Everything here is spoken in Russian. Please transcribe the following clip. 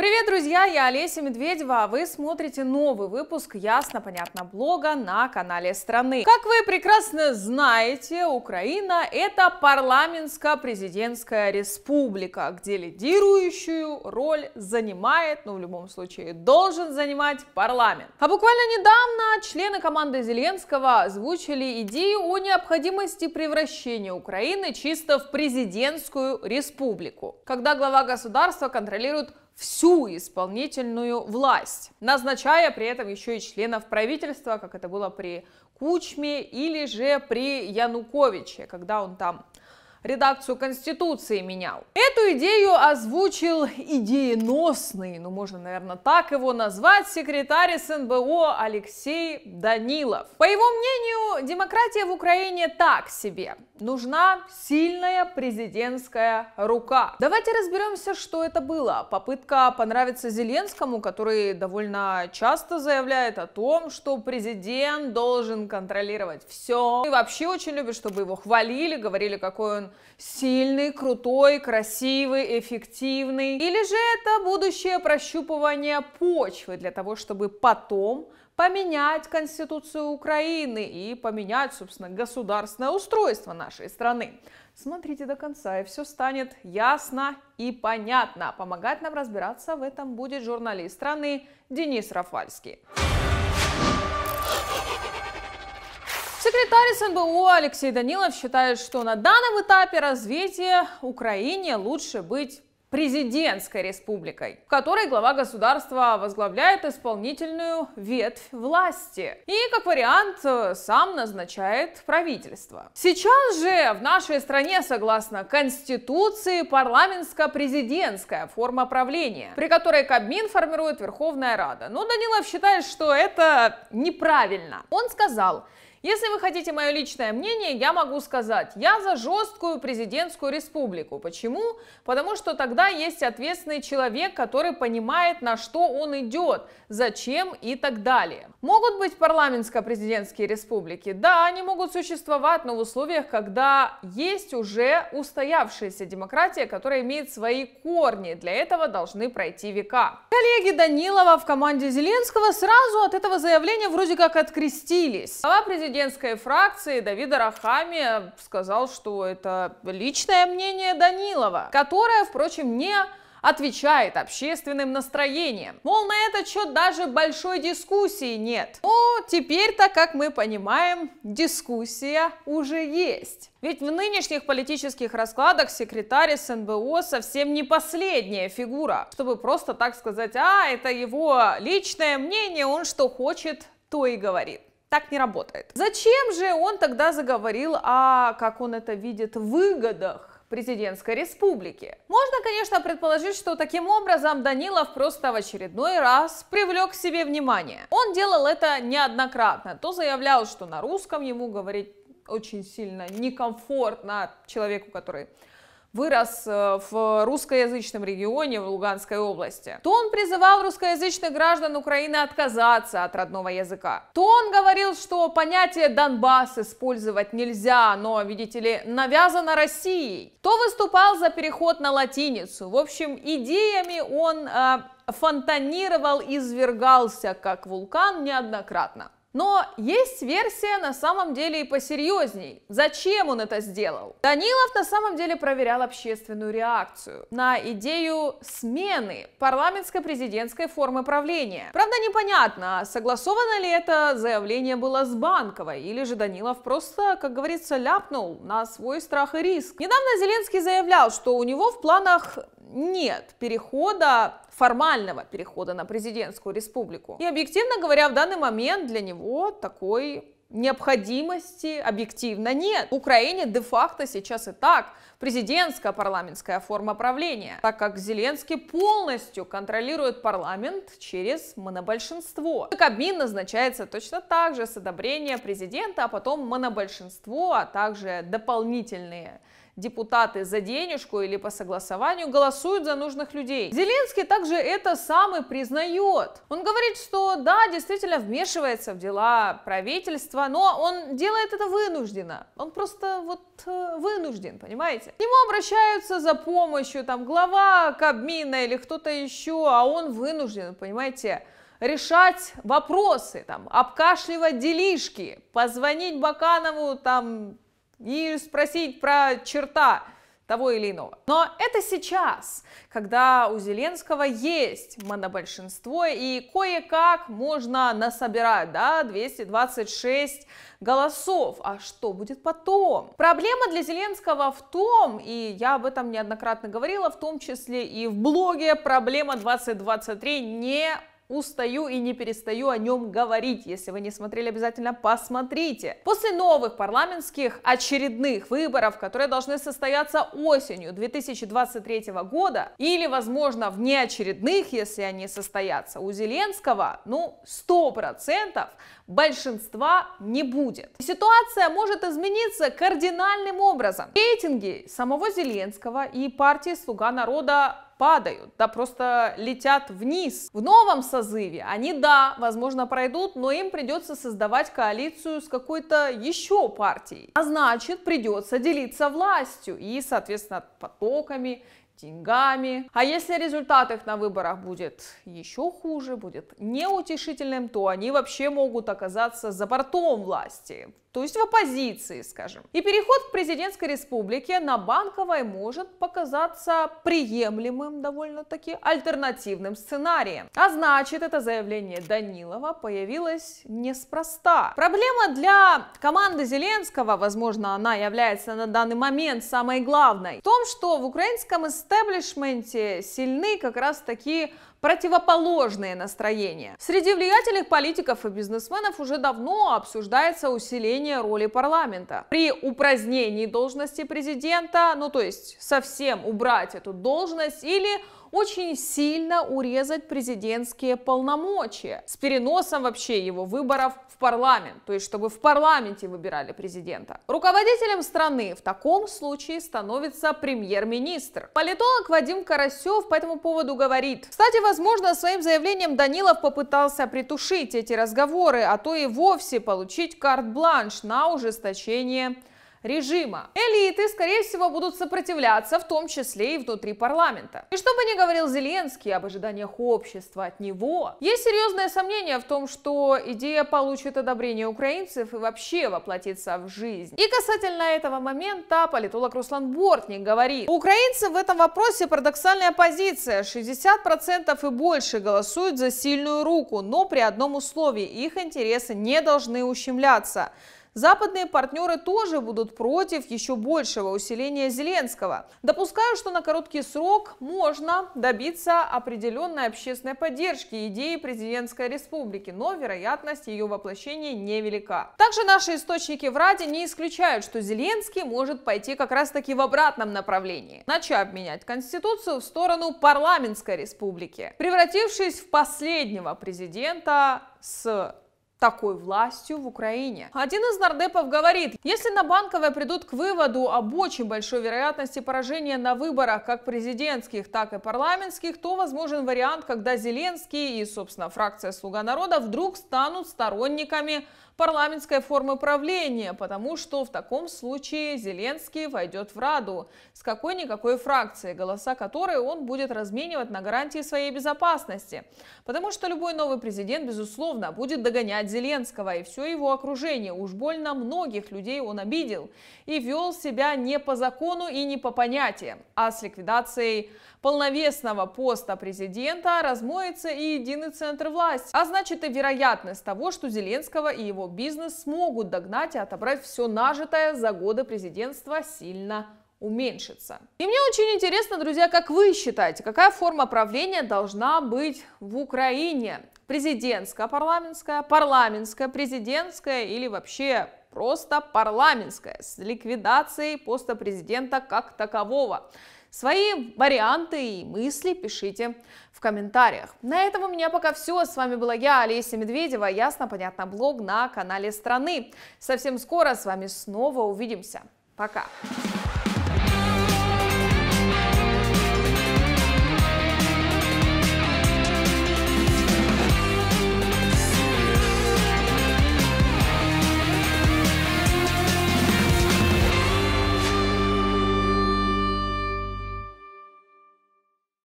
Привет, друзья! Я Олеся Медведева, а вы смотрите новый выпуск «Ясно, понятно» блога на канале страны. Как вы прекрасно знаете, Украина – это парламентско-президентская республика, где лидирующую роль занимает, ну в любом случае должен занимать парламент. А буквально недавно члены команды Зеленского озвучили идею о необходимости превращения Украины чисто в президентскую республику, когда глава государства контролирует всю исполнительную власть, назначая при этом еще и членов правительства, как это было при Кучме или же при Януковиче, когда он там редакцию Конституции менял. Эту идею озвучил идееносный, ну можно, наверное, так его назвать, секретарь СНБО Алексей Данилов. По его мнению, демократия в Украине так себе нужна сильная президентская рука. Давайте разберемся, что это было. Попытка понравиться Зеленскому, который довольно часто заявляет о том, что президент должен контролировать все. И вообще очень любит, чтобы его хвалили, говорили, какой он сильный, крутой, красивый, эффективный. Или же это будущее прощупывание почвы для того, чтобы потом поменять Конституцию Украины и поменять, собственно, государственное устройство нашей страны. Смотрите до конца, и все станет ясно и понятно. Помогать нам разбираться в этом будет журналист страны Денис Рафальский. Секретарь СНБУ Алексей Данилов считает, что на данном этапе развития Украине лучше быть президентской республикой, в которой глава государства возглавляет исполнительную ветвь власти и, как вариант, сам назначает правительство. Сейчас же в нашей стране, согласно Конституции, парламентско-президентская форма правления, при которой Кабмин формирует Верховная Рада. Но ну, Данилов считает, что это неправильно. Он сказал, если вы хотите мое личное мнение, я могу сказать, я за жесткую президентскую республику. Почему? Потому что тогда есть ответственный человек, который понимает, на что он идет, зачем и так далее. Могут быть парламентско-президентские республики? Да, они могут существовать, но в условиях, когда есть уже устоявшаяся демократия, которая имеет свои корни. Для этого должны пройти века. Коллеги Данилова в команде Зеленского сразу от этого заявления вроде как открестились. Слова президента президентской фракции Давида Рахами сказал, что это личное мнение Данилова, которое, впрочем, не отвечает общественным настроениям. Мол, на этот счет даже большой дискуссии нет. Но теперь-то, как мы понимаем, дискуссия уже есть. Ведь в нынешних политических раскладах секретарь СНБО совсем не последняя фигура, чтобы просто так сказать, а, это его личное мнение, он что хочет, то и говорит. Так не работает. Зачем же он тогда заговорил о, как он это видит, выгодах президентской республики. Можно, конечно, предположить, что таким образом Данилов просто в очередной раз привлек к себе внимание. Он делал это неоднократно, то заявлял, что на русском ему говорить очень сильно некомфортно человеку, который вырос э, в русскоязычном регионе в Луганской области, то он призывал русскоязычных граждан Украины отказаться от родного языка, то он говорил, что понятие «Донбасс» использовать нельзя, но, видите ли, навязано Россией, то выступал за переход на латиницу. В общем, идеями он э, фонтанировал и извергался, как вулкан, неоднократно. Но есть версия на самом деле и посерьезней. Зачем он это сделал? Данилов на самом деле проверял общественную реакцию на идею смены парламентско-президентской формы правления. Правда, непонятно, согласовано ли это заявление было с Банковой, или же Данилов просто, как говорится, ляпнул на свой страх и риск. Недавно Зеленский заявлял, что у него в планах нет перехода, формального перехода на президентскую республику. И объективно говоря, в данный момент для него такой необходимости объективно нет. В Украине де-факто сейчас и так президентская парламентская форма правления, так как Зеленский полностью контролирует парламент через монобольшинство. И Кабмин назначается точно так же с одобрения президента, а потом монобольшинство, а также дополнительные депутаты за денежку или по согласованию голосуют за нужных людей. Зеленский также это сам и признает. Он говорит, что да, действительно вмешивается в дела правительства, но он делает это вынужденно. Он просто вот э, вынужден, понимаете? К нему обращаются за помощью, там, глава Кабмина или кто-то еще, а он вынужден, понимаете? решать вопросы, там, обкашливать делишки, позвонить Баканову, там, и спросить про черта того или иного. Но это сейчас, когда у Зеленского есть монобольшинство и кое-как можно насобирать, да, 226 голосов. А что будет потом? Проблема для Зеленского в том, и я об этом неоднократно говорила, в том числе и в блоге, проблема 2023 не устаю и не перестаю о нем говорить. Если вы не смотрели, обязательно посмотрите. После новых парламентских очередных выборов, которые должны состояться осенью 2023 года, или, возможно, в неочередных, если они состоятся, у Зеленского, ну, 100% большинства не будет. ситуация может измениться кардинальным образом. Рейтинги самого Зеленского и партии «Слуга народа» падают, да просто летят вниз. В новом созыве они, да, возможно, пройдут, но им придется создавать коалицию с какой-то еще партией. А значит, придется делиться властью и, соответственно, потоками, деньгами. А если результат их на выборах будет еще хуже, будет неутешительным, то они вообще могут оказаться за бортом власти, то есть в оппозиции, скажем. И переход к президентской республике на банковой может показаться приемлемым довольно-таки альтернативным сценарием. А значит, это заявление Данилова появилось неспроста. Проблема для команды Зеленского, возможно, она является на данный момент самой главной, в том, что в украинском истеблишменте сильны как раз такие противоположные настроения. Среди влиятельных политиков и бизнесменов уже давно обсуждается усиление роли парламента. При упразднении должности президента, ну то есть совсем убрать эту должность или очень сильно урезать президентские полномочия с переносом вообще его выборов в парламент, то есть чтобы в парламенте выбирали президента. Руководителем страны в таком случае становится премьер-министр. Политолог Вадим Карасев по этому поводу говорит. Кстати, возможно, своим заявлением Данилов попытался притушить эти разговоры, а то и вовсе получить карт-бланш на ужесточение режима. Элиты, скорее всего, будут сопротивляться, в том числе и внутри парламента. И что бы ни говорил Зеленский об ожиданиях общества от него, есть серьезное сомнение в том, что идея получит одобрение украинцев и вообще воплотится в жизнь. И касательно этого момента политолог Руслан Бортник говорит, у украинцев в этом вопросе парадоксальная позиция, 60% и больше голосуют за сильную руку, но при одном условии их интересы не должны ущемляться. Западные партнеры тоже будут против еще большего усиления Зеленского. Допускаю, что на короткий срок можно добиться определенной общественной поддержки идеи президентской республики, но вероятность ее воплощения невелика. Также наши источники в Раде не исключают, что Зеленский может пойти как раз-таки в обратном направлении, начав менять Конституцию в сторону парламентской республики, превратившись в последнего президента с такой властью в Украине. Один из нардепов говорит, если на банковое придут к выводу об очень большой вероятности поражения на выборах как президентских, так и парламентских, то возможен вариант, когда Зеленский и, собственно, фракция «Слуга народа» вдруг станут сторонниками парламентской формы правления, потому что в таком случае Зеленский войдет в Раду, с какой-никакой фракцией, голоса которой он будет разменивать на гарантии своей безопасности. Потому что любой новый президент, безусловно, будет догонять Зеленского и все его окружение. Уж больно многих людей он обидел и вел себя не по закону и не по понятиям. А с ликвидацией полновесного поста президента размоется и единый центр власти. А значит и вероятность того, что Зеленского и его бизнес смогут догнать и отобрать все нажитое за годы президентства сильно уменьшится. И мне очень интересно, друзья, как вы считаете, какая форма правления должна быть в Украине? Президентская, парламентская, парламентская, президентская или вообще просто парламентская с ликвидацией поста президента как такового? Свои варианты и мысли пишите в комментариях. На этом у меня пока все. С вами была я, Олеся Медведева. Ясно, понятно, блог на канале страны. Совсем скоро с вами снова увидимся. Пока.